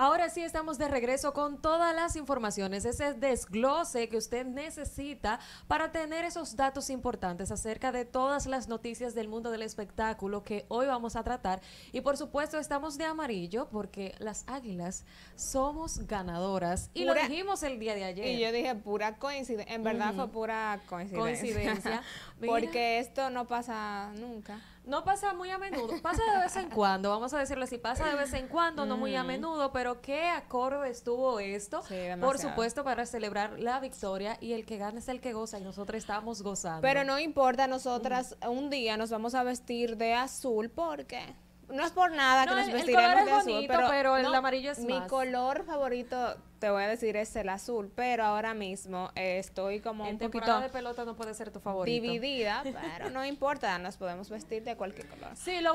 Ahora sí estamos de regreso con todas las informaciones, ese desglose que usted necesita para tener esos datos importantes acerca de todas las noticias del mundo del espectáculo que hoy vamos a tratar. Y por supuesto estamos de amarillo porque las águilas somos ganadoras y lo dijimos el día de ayer. Y yo dije pura coincidencia, en verdad fue pura coincidencia. Coincidencia. porque esto no pasa nunca. No pasa muy a menudo, pasa de vez en cuando, vamos a decirlo así, pasa de vez en cuando, no muy a mm. menudo, pero qué acorde estuvo esto, por supuesto, para celebrar la victoria y el que gana es el que goza y nosotros estamos gozando. Pero no importa, nosotras un día nos vamos a vestir de azul porque no es por nada que nos vestiremos de azul, pero, el amarillo es mi color favorito te voy a decir es el azul, pero ahora mismo estoy como un poquito de pelota no puede ser tu favorito. Dividida, pero no importa, nos podemos vestir de cualquier color. Sí, lo,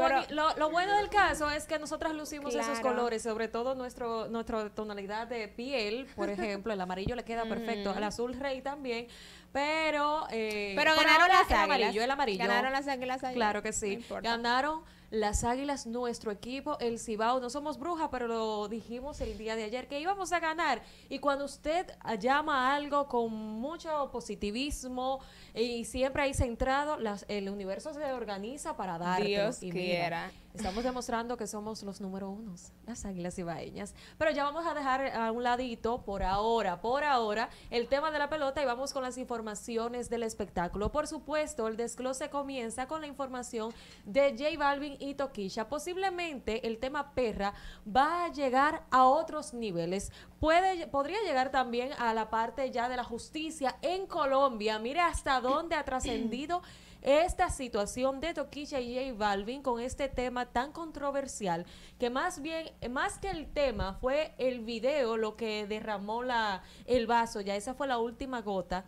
lo, bueno del caso es que nosotras lucimos esos colores, sobre todo nuestro nuestra tonalidad de piel, por ejemplo, el amarillo le queda perfecto, el mm. azul rey también, pero eh, pero ganaron las águilas. el amarillo. Ganaron las águilas. Claro que sí. ganaron las Águilas, nuestro equipo, el Cibao. No somos brujas, pero lo dijimos el día de ayer que íbamos a ganar y cuando usted llama algo con mucho positivismo y siempre ahí centrado, las, el universo se organiza para darte. Dios quiera. Estamos demostrando que somos los número unos, las águilas ibaeñas. Pero ya vamos a dejar a un ladito por ahora, por ahora, el tema de la pelota y vamos con las informaciones del espectáculo. Por supuesto, el desglose comienza con la información de J Balvin y Toquisha. Posiblemente el tema perra va a llegar a otros niveles. Puede, podría llegar también a la parte ya de la justicia en Colombia. Mire hasta dónde ha trascendido esta situación de Toquilla y J Balvin con este tema tan controversial, que más bien, más que el tema, fue el video lo que derramó la, el vaso, ya esa fue la última gota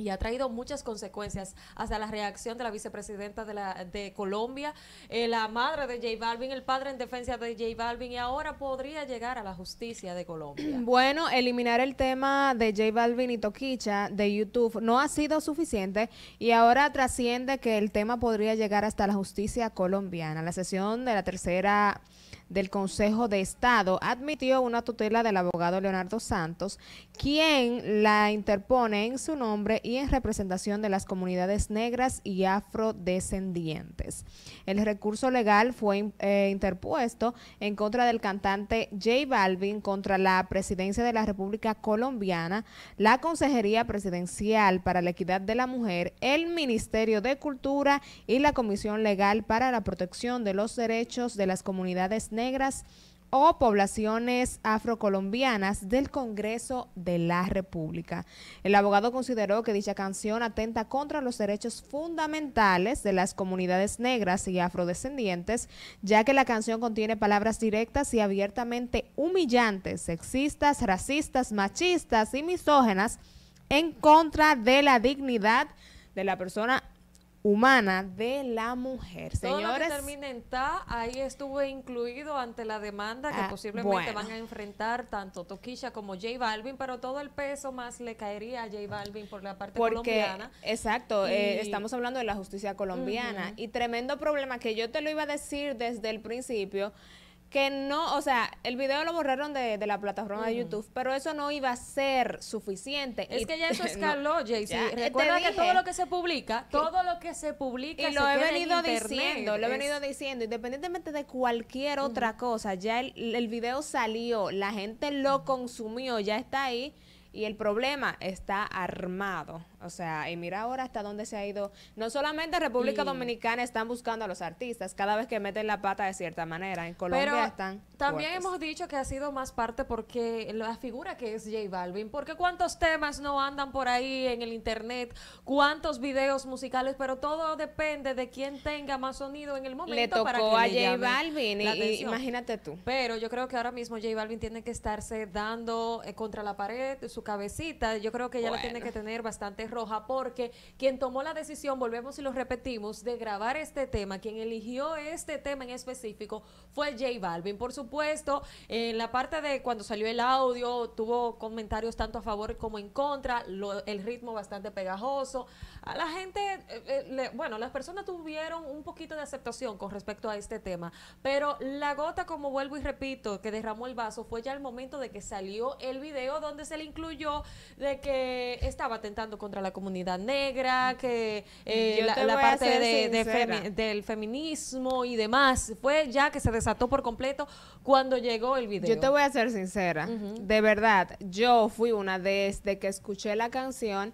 y ha traído muchas consecuencias hasta la reacción de la vicepresidenta de, la, de Colombia, eh, la madre de J Balvin, el padre en defensa de J Balvin y ahora podría llegar a la justicia de Colombia. Bueno, eliminar el tema de J Balvin y Toquicha de YouTube no ha sido suficiente y ahora trasciende que el tema podría llegar hasta la justicia colombiana. La sesión de la tercera del Consejo de Estado admitió una tutela del abogado Leonardo Santos, quien la interpone en su nombre y en representación de las comunidades negras y afrodescendientes. El recurso legal fue eh, interpuesto en contra del cantante J Balvin contra la Presidencia de la República Colombiana, la Consejería Presidencial para la Equidad de la Mujer, el Ministerio de Cultura y la Comisión Legal para la Protección de los Derechos de las Comunidades Negras o poblaciones afrocolombianas del Congreso de la República. El abogado consideró que dicha canción atenta contra los derechos fundamentales de las comunidades negras y afrodescendientes, ya que la canción contiene palabras directas y abiertamente humillantes, sexistas, racistas, machistas y misógenas en contra de la dignidad de la persona humana de la mujer. Todo lo que ahí estuvo incluido ante la demanda que ah, posiblemente van a enfrentar tanto Toquilla como J Balvin, pero todo el peso más le caería a J Balvin por la parte colombiana. Exacto, eh, estamos hablando de la justicia colombiana y tremendo problema que yo te lo iba a decir desde el principio que no, o sea, el video lo borraron de, de la plataforma de YouTube, pero eso no iba a ser suficiente. Es que ya eso escaló, Jayce. Recuerda que todo lo que se publica, todo lo que se publica y lo he venido diciendo, lo he venido diciendo, independientemente de cualquier otra cosa, ya el video salió, la gente lo consumió, ya está ahí y el problema está armado. O sea, y mira ahora hasta dónde se ha ido. No solamente República Dominicana están buscando a los artistas cada vez que meten la pata de cierta manera. En Colombia Pero están. También hemos dicho que ha sido más parte porque la figura que es J Balvin. Porque cuántos temas no andan por ahí en el internet, cuántos videos musicales, pero todo depende de quién tenga más sonido en el momento. para que a J Balvin, imagínate tú. Pero yo creo que ahora mismo J Balvin tiene que estarse dando eh, contra la pared su cabecita. Yo creo que ya lo la tiene que tener bastante Roja, porque quien tomó la decisión, volvemos y lo repetimos, de grabar este tema, quien eligió este tema en específico fue Jay Balvin. Por supuesto, en la parte de cuando salió el audio, tuvo comentarios tanto a favor como en contra, lo, el ritmo bastante pegajoso a la gente, eh, eh, bueno, las personas tuvieron un poquito de aceptación con respecto a este tema, pero la gota, como vuelvo y repito, que derramó el vaso fue ya el momento de que salió el video donde se le incluyó de que estaba atentando contra la comunidad negra, que eh, la, parte de, del feminismo y demás, fue ya que se desató por completo cuando llegó el video. Yo te voy a ser sincera, de verdad, yo fui una desde que escuché la canción,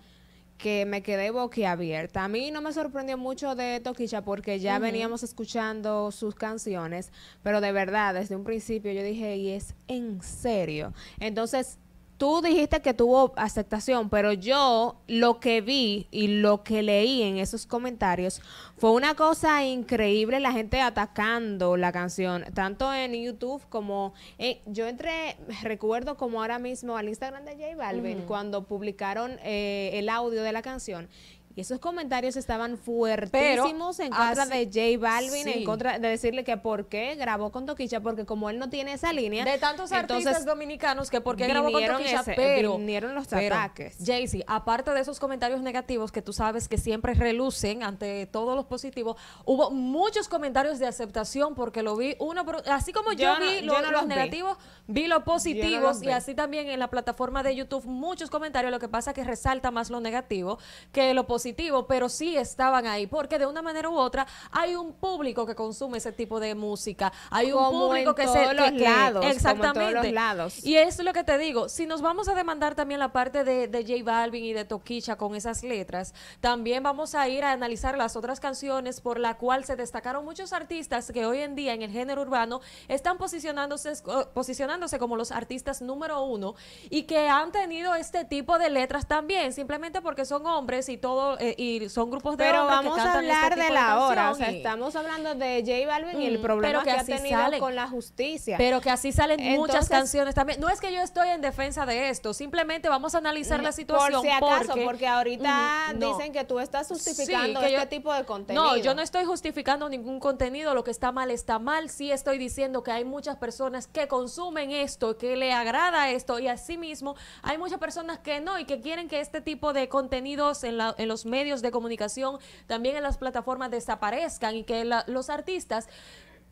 que me quedé boquiabierta. A mí no me sorprendió mucho de Toquicha porque ya veníamos escuchando sus canciones, pero de verdad, desde un principio yo dije, y es en serio. Entonces, tú dijiste que tuvo aceptación, pero yo lo que vi y lo que leí en esos comentarios fue una cosa increíble, la gente atacando la canción, tanto en YouTube como en, yo entré, recuerdo como ahora mismo al Instagram de J Balvin, cuando publicaron eh, el audio de la canción, y esos comentarios estaban fuertísimos en ah, contra de J Balvin, en contra de decirle que por qué grabó con Toquicha, porque como él no tiene esa línea. De tantos artistas dominicanos que por qué grabó con Toquicha, pero. Vinieron los pero, ataques. Jaycee, aparte de esos comentarios negativos que tú sabes que siempre relucen ante todos los positivos, hubo muchos comentarios de aceptación porque lo vi uno Así como yo, vi los, negativos, vi, los positivos y así también en la plataforma de YouTube muchos comentarios. Lo que pasa es que resalta más lo negativo que lo positivo pero sí estaban ahí, porque de una manera u otra hay un público que consume ese tipo de música, hay un público que se los exactamente. lados. Y es lo que te digo, si nos vamos a demandar también la parte de, de J Balvin y de Toquicha con esas letras, también vamos a ir a analizar las otras canciones por la cual se destacaron muchos artistas que hoy en día en el género urbano están posicionándose, eh, posicionándose como los artistas número uno y que han tenido este tipo de letras también, simplemente porque son hombres y todo eh, y son grupos de Pero vamos a este hablar de la hora, o sea, estamos hablando de J Balvin y el mm, problema que, que ha tenido con la justicia. Pero que así salen muchas canciones también. No es que yo estoy en defensa de esto, simplemente vamos a analizar la situación por si acaso, porque, ahorita mm, dicen que tú estás justificando este tipo de contenido. No, yo no estoy justificando ningún contenido, lo que está mal está mal, sí estoy diciendo que hay muchas personas que consumen esto, que le agrada esto y asimismo hay muchas personas que no y que quieren que este tipo de contenidos en, la, en los medios de comunicación, también en las plataformas desaparezcan y que los artistas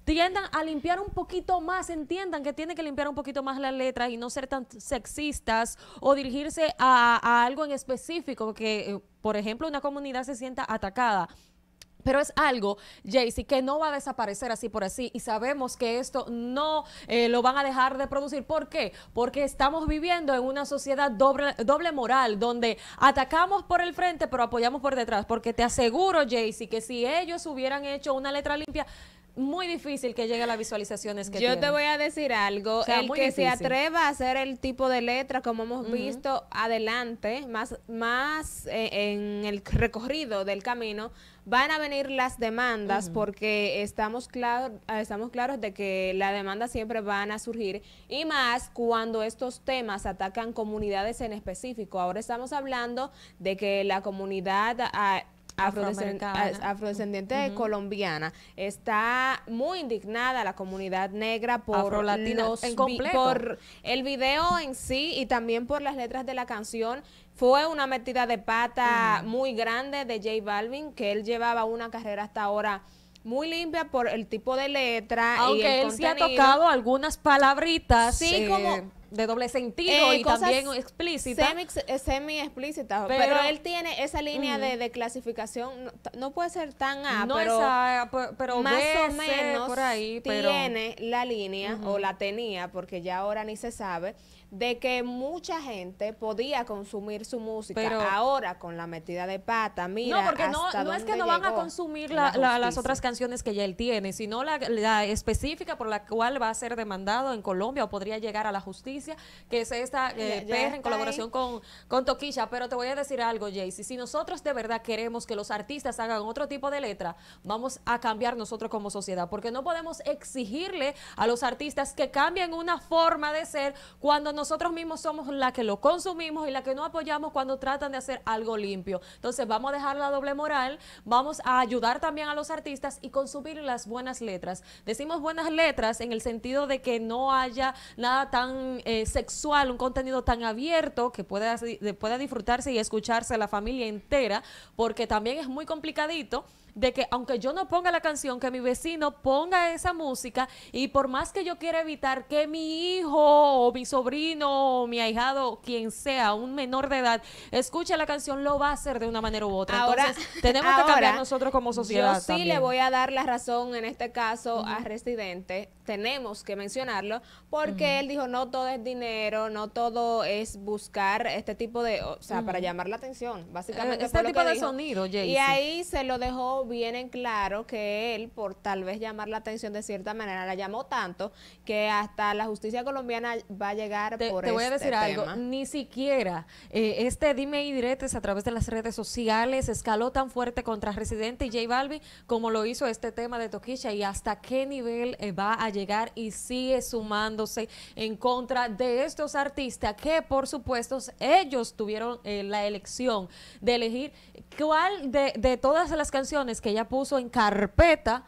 tiendan a limpiar un poquito más, entiendan que tienen que limpiar un poquito más las letras y no ser tan sexistas o dirigirse a, a algo en específico, que eh, por ejemplo una comunidad se sienta atacada. Pero es algo, Jaycee, que no va a desaparecer así por así. Y sabemos que esto no eh, lo van a dejar de producir. ¿Por qué? Porque estamos viviendo en una sociedad doble, doble moral, donde atacamos por el frente, pero apoyamos por detrás. Porque te aseguro, Jaycee, que si ellos hubieran hecho una letra limpia, muy difícil que llegue a las visualizaciones que Yo te voy a decir algo, el que se atreva a hacer el tipo de letra como hemos visto adelante, más más eh, en el recorrido del camino, van a venir las demandas porque estamos, ah, estamos claros de que la demanda siempre van a surgir y más cuando estos temas atacan comunidades en específico. Ahora estamos hablando de que la comunidad... Ah, afrodescendiente, afrodescendiente colombiana. Está muy indignada la comunidad negra por, los, en por el video en sí y también por las letras de la canción. Fue una metida de pata mm. muy grande de J Balvin, que él llevaba una carrera hasta ahora muy limpia por el tipo de letra. Aunque y el él sí ha tocado algunas palabritas. Sí, como eh, de doble sentido eh, y también explícita. Semi, eh, explícita, pero, él tiene esa línea de, clasificación, no, puede ser tan A, pero, pero más o menos por ahí, tiene la línea, o la tenía, porque ya ahora ni se sabe, de que mucha gente podía consumir su música. Pero, Ahora con la metida de pata, mira. No, porque no, es que no van a consumir las otras canciones que ya él tiene, sino la específica por la cual va a ser demandado en Colombia o podría llegar a la justicia que es esta eh, en colaboración con, con Toquilla. Pero te voy a decir algo, Jayce, Si nosotros de verdad queremos que los artistas hagan otro tipo de letra, vamos a cambiar nosotros como sociedad, porque no podemos exigirle a los artistas que cambien una forma de ser cuando nosotros mismos somos la que lo consumimos y la que no apoyamos cuando tratan de hacer algo limpio. Entonces vamos a dejar la doble moral, vamos a ayudar también a los artistas y consumir las buenas letras. Decimos buenas letras en el sentido de que no haya nada tan... Eh, eh, sexual, un contenido tan abierto que pueda, pueda disfrutarse y escucharse la familia entera, porque también es muy complicadito de que aunque yo no ponga la canción, que mi vecino ponga esa música y por más que yo quiera evitar que mi hijo o mi sobrino o mi ahijado, quien sea, un menor de edad, escuche la canción, lo va a hacer de una manera u otra. Entonces, tenemos que cambiar nosotros como sociedad. Yo sí le voy a dar la razón en este caso a Residente, tenemos que mencionarlo, porque él dijo, no todo es dinero, no todo es buscar este tipo de, o sea, para llamar la atención, básicamente. Eh, este tipo de sonido, Y ahí se lo dejó viene claro que él, por tal vez llamar la atención de cierta manera, la llamó tanto que hasta la justicia colombiana va a llegar te, por Te voy a este decir algo, ni siquiera eh, este dime y diretes a través de las redes sociales escaló tan fuerte contra Residente y J Balbi como lo hizo este tema de Toquicha y hasta qué nivel eh, va a llegar y sigue sumándose en contra de estos artistas que, por supuesto, ellos tuvieron eh, la elección de elegir cuál de todas las canciones que ella puso en carpeta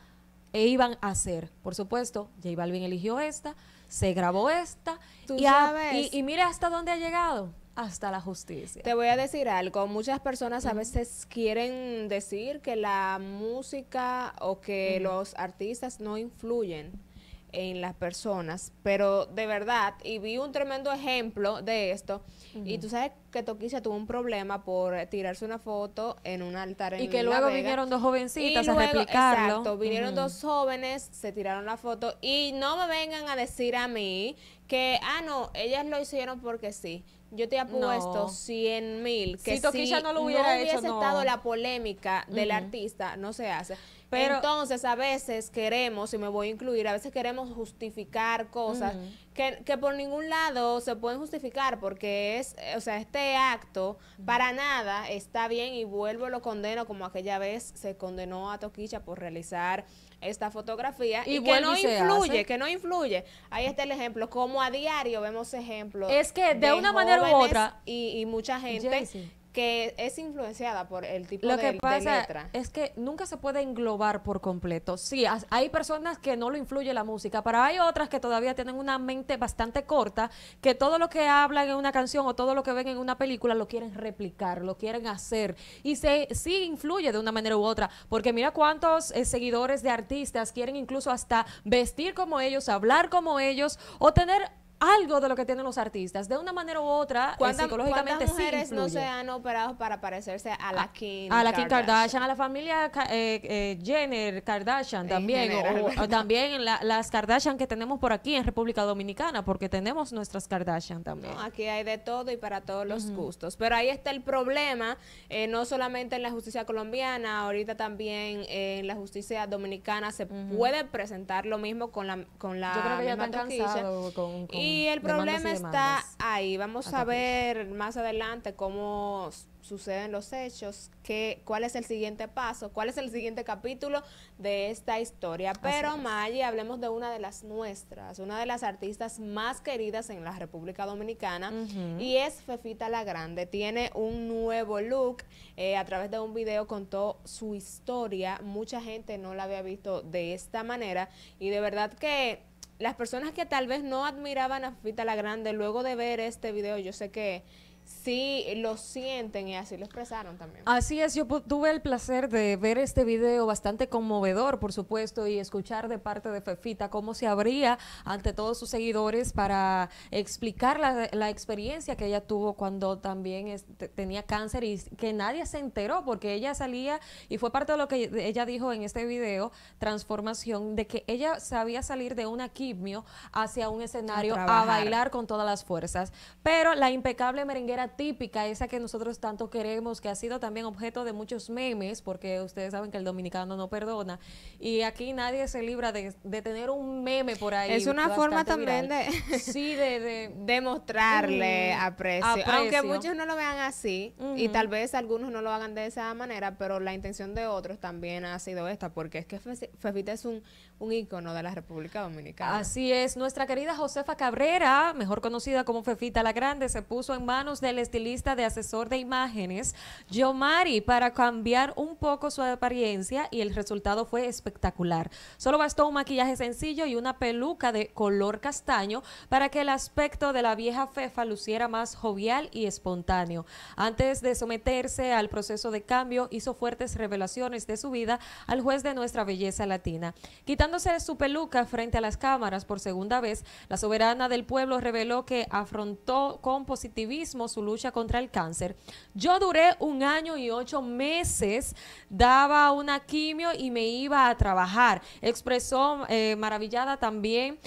e iban a hacer. Por supuesto, J Balvin eligió esta, se grabó esta y, mira hasta dónde ha llegado hasta la justicia. Te voy a decir algo, muchas personas a veces quieren decir que la música o que los artistas no influyen en las personas, pero de verdad, y vi un tremendo ejemplo de esto, y tú sabes que Toquilla tuvo un problema por tirarse una foto en un altar Y que luego vinieron dos jovencitas a replicarlo. Exacto, vinieron dos jóvenes, se tiraron la foto, y no me vengan a decir a mí que, ah, no, ellas lo hicieron porque sí yo te apuesto puesto 100 mil que si, no, lo hubiera no hubiese estado la polémica del artista, no se hace. Entonces, a veces queremos, y me voy a incluir, a veces queremos justificar cosas que, por ningún lado se pueden justificar, porque es, o sea, este acto para nada está bien y vuelvo lo condeno como aquella vez se condenó a Toquicha por realizar esta fotografía y, que no influye, que no influye. Ahí está el ejemplo, como a diario vemos ejemplos. Es que de, una manera u otra y, mucha gente que es influenciada por el tipo lo que pasa Es que nunca se puede englobar por completo. Sí, hay personas que no lo influye la música, pero hay otras que todavía tienen una mente bastante corta, que todo lo que hablan en una canción o todo lo que ven en una película lo quieren replicar, lo quieren hacer. Y se sí influye de una manera u otra, porque mira cuántos eh, seguidores de artistas quieren incluso hasta vestir como ellos, hablar como ellos o tener algo de lo que tienen los artistas, de una manera u otra, eh, cuando psicológicamente ¿cuántas mujeres no se han operado para parecerse a la Kim A, Kardashian. a la familia eh, eh, Jenner Kardashian también, también las Kardashian que tenemos por aquí en República Dominicana, porque tenemos nuestras Kardashian también. aquí hay de todo y para todos los gustos, pero ahí está el problema, no solamente en la justicia colombiana, ahorita también en la justicia dominicana se puede presentar lo mismo con la con la Yo creo que ya y mm, el problema está ahí. Vamos a ver más adelante cómo suceden los hechos, que, cuál es el siguiente paso, cuál es el siguiente capítulo de esta historia. Pero Maggi, hablemos de una de las nuestras, una de las artistas más queridas en la República Dominicana y es Fefita la Grande. Tiene un nuevo look, eh, a través de un video contó su historia, mucha gente no la había visto de esta manera y de verdad que las personas que tal vez no admiraban a Fita la Grande, luego de ver este video, yo sé que sí lo sienten y así lo expresaron también. Así es, yo tuve el placer de ver este video bastante conmovedor, por supuesto, y escuchar de parte de Fefita cómo se abría ante todos sus seguidores para explicar la, experiencia que ella tuvo cuando también tenía cáncer y que nadie se enteró porque ella salía, y fue parte de lo que ella dijo en este video, transformación, de que ella sabía salir de una quimio hacia un escenario a, bailar con todas las fuerzas, pero la impecable merenguera típica, esa que nosotros tanto queremos, que ha sido también objeto de muchos memes, porque ustedes saben que el dominicano no perdona. Y aquí nadie se libra de, tener un meme por ahí. Es una forma también de, sí, de, demostrarle aprecio. Aunque muchos no lo vean así, y tal vez algunos no lo hagan de esa manera, pero la intención de otros también ha sido esta, porque es que Fefita es un, un ícono de la República Dominicana. Así es, nuestra querida Josefa Cabrera, mejor conocida como Fefita la Grande, se puso en manos de el estilista de asesor de imágenes, Yomari, para cambiar un poco su apariencia y el resultado fue espectacular. Solo bastó un maquillaje sencillo y una peluca de color castaño para que el aspecto de la vieja Fefa luciera más jovial y espontáneo. Antes de someterse al proceso de cambio, hizo fuertes revelaciones de su vida al juez de nuestra belleza latina. Quitándose su peluca frente a las cámaras por segunda vez, la soberana del pueblo reveló que afrontó con positivismo su lucha contra el cáncer. Yo duré un año y ocho meses, daba una quimio y me iba a trabajar. Expresó eh, maravillada también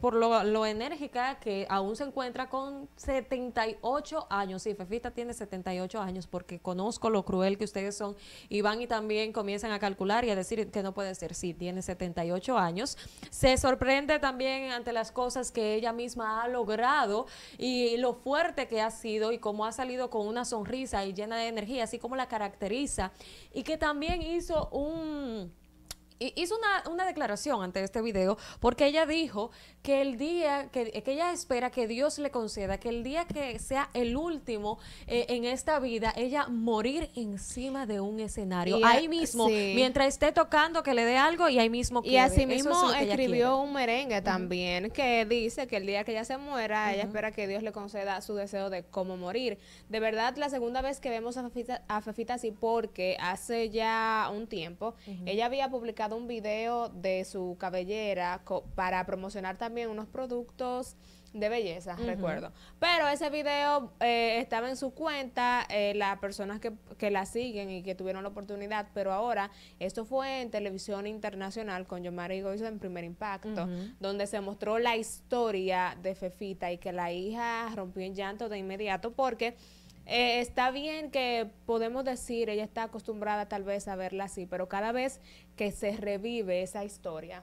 por lo, enérgica que aún se encuentra con 78 años. Sí, Fefita tiene 78 años porque conozco lo cruel que ustedes son y van y también comienzan a calcular y a decir que no puede ser. si tiene 78 años. Se sorprende también ante las cosas que ella misma ha logrado y lo fuerte que que ha sido y cómo ha salido con una sonrisa y llena de energía, así como la caracteriza, y que también hizo un hizo una, una, declaración ante este video porque ella dijo que el día, que, que, ella espera que Dios le conceda, que el día que sea el último eh, en esta vida, ella morir encima de un escenario. ahí mismo, mientras esté tocando, que le dé algo y ahí mismo Y así mismo escribió un merengue también que dice que el día que ella se muera, ella espera que Dios le conceda su deseo de cómo morir. De verdad, la segunda vez que vemos a Fefita, así porque hace ya un tiempo, ella había publicado un video de su cabellera para promocionar también unos productos de belleza, recuerdo. Pero ese video eh, estaba en su cuenta, eh, las personas que, la siguen y que tuvieron la oportunidad, pero ahora esto fue en televisión internacional con Yomari Goizo en Primer Impacto, donde se mostró la historia de Fefita y que la hija rompió en llanto de inmediato porque eh, está bien que podemos decir, ella está acostumbrada tal vez a verla así, pero cada vez que se revive esa historia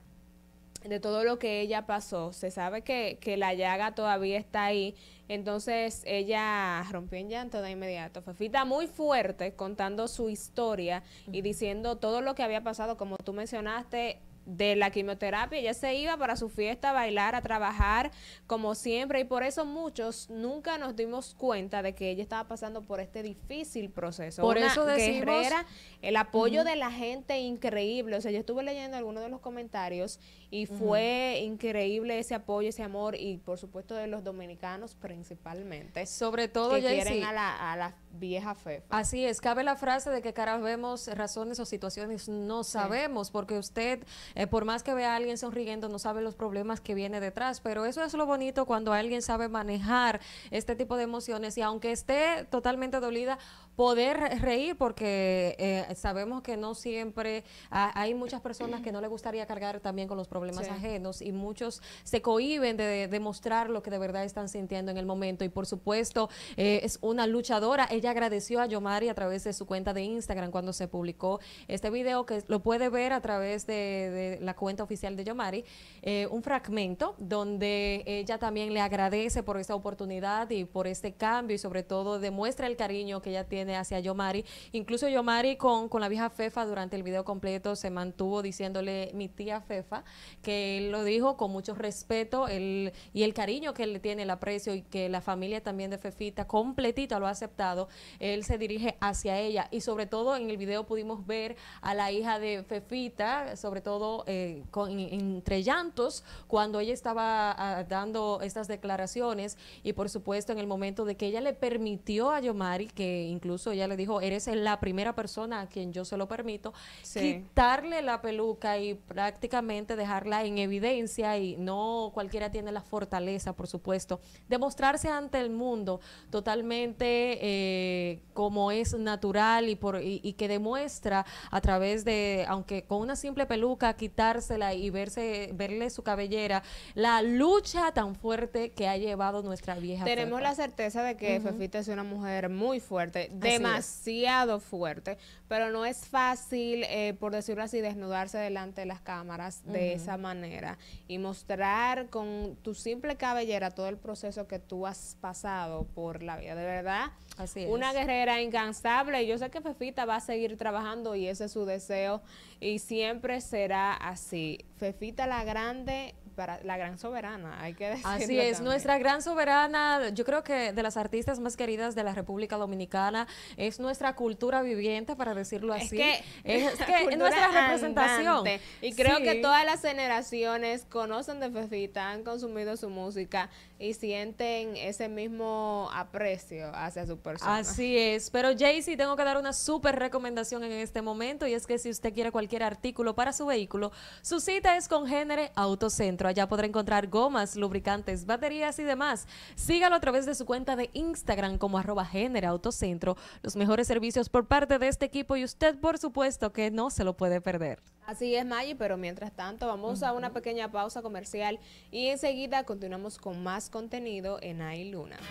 de todo lo que ella pasó, se sabe que, la llaga todavía está ahí, entonces ella rompió en llanto de inmediato. fita muy fuerte contando su historia y diciendo todo lo que había pasado, como tú mencionaste, de la quimioterapia, ella se iba para su fiesta a bailar, a trabajar, como siempre, y por eso muchos nunca nos dimos cuenta de que ella estaba pasando por este difícil proceso. Por eso decimos, era el apoyo de la gente increíble, o sea, yo estuve leyendo algunos de los comentarios y fue increíble ese apoyo, ese amor, y por supuesto de los dominicanos principalmente. Sobre todo, que quieren a la, vieja fe. Así es, cabe la frase de que caras vemos razones o situaciones no sabemos, porque usted eh, por más que vea a alguien sonriendo, no sabe los problemas que viene detrás, pero eso es lo bonito cuando alguien sabe manejar este tipo de emociones y aunque esté totalmente dolida, poder reír porque eh, sabemos que no siempre hay muchas personas que no le gustaría cargar también con los problemas ajenos y muchos se cohiben de, demostrar lo que de verdad están sintiendo en el momento y por supuesto eh, es una luchadora ella agradeció a Yomari a través de su cuenta de Instagram cuando se publicó este video que lo puede ver a través de, la cuenta oficial de Yomari eh, un fragmento donde ella también le agradece por esta oportunidad y por este cambio y sobre todo demuestra el cariño que ella tiene hacia Yomari. Incluso Yomari con, con la vieja Fefa durante el video completo se mantuvo diciéndole mi tía Fefa, que él lo dijo con mucho respeto y el cariño que él le tiene, el aprecio y que la familia también de Fefita completita lo ha aceptado. Él se dirige hacia ella y sobre todo en el video pudimos ver a la hija de Fefita, sobre todo eh, con, entre llantos, cuando ella estaba ah, dando estas declaraciones y por supuesto en el momento de que ella le permitió a Yomari que incluso ya le dijo, eres la primera persona a quien yo se lo permito, quitarle la peluca y prácticamente dejarla en evidencia y no cualquiera tiene la fortaleza, por supuesto, demostrarse ante el mundo totalmente eh, como es natural y, por, y, que demuestra a través de, aunque con una simple peluca, quitársela y verse, verle su cabellera, la lucha tan fuerte que ha llevado nuestra vieja. Tenemos la certeza de que Fefita es una mujer muy fuerte demasiado fuerte, pero no es fácil, eh, por decirlo así, desnudarse delante de las cámaras de esa manera y mostrar con tu simple cabellera todo el proceso que tú has pasado por la vida. De verdad, así una guerrera incansable. Yo sé que Fefita va a seguir trabajando y ese es su deseo y siempre será así. Fefita la Grande la gran soberana, hay que decirlo. Así es, nuestra gran soberana, yo creo que de las artistas más queridas de la República Dominicana, es nuestra cultura viviente, para decirlo así. Es nuestra representación. Y creo que todas las generaciones conocen de Fefita, han consumido su música y sienten ese mismo aprecio hacia su persona. Así es, pero Jaycee, tengo que dar una súper recomendación en este momento y es que si usted quiere cualquier artículo para su vehículo, su cita es con Génere Autocentro. Ya podrá encontrar gomas, lubricantes, baterías y demás. Sígalo a través de su cuenta de Instagram como arroba Autocentro. Los mejores servicios por parte de este equipo y usted, por supuesto, que no se lo puede perder. Así es, Maggie, pero mientras tanto vamos a una pequeña pausa comercial y enseguida continuamos con más contenido en iLuna. Luna.